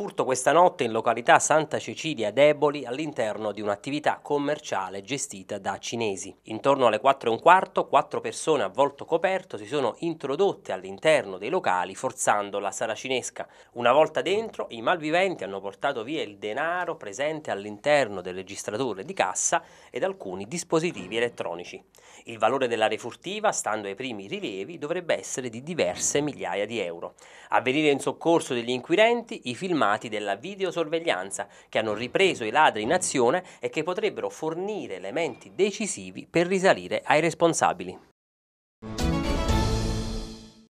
Furto questa notte in località Santa Cecilia d'Eboli all'interno di un'attività commerciale gestita da cinesi. Intorno alle 4 e un quarto, quattro persone a volto coperto si sono introdotte all'interno dei locali forzando la sala cinesca. Una volta dentro, i malviventi hanno portato via il denaro presente all'interno del registratore di cassa ed alcuni dispositivi elettronici. Il valore dell'area furtiva, stando ai primi rilievi, dovrebbe essere di diverse migliaia di euro. A venire in soccorso degli inquirenti, i filmati filmati della videosorveglianza che hanno ripreso i ladri in azione e che potrebbero fornire elementi decisivi per risalire ai responsabili.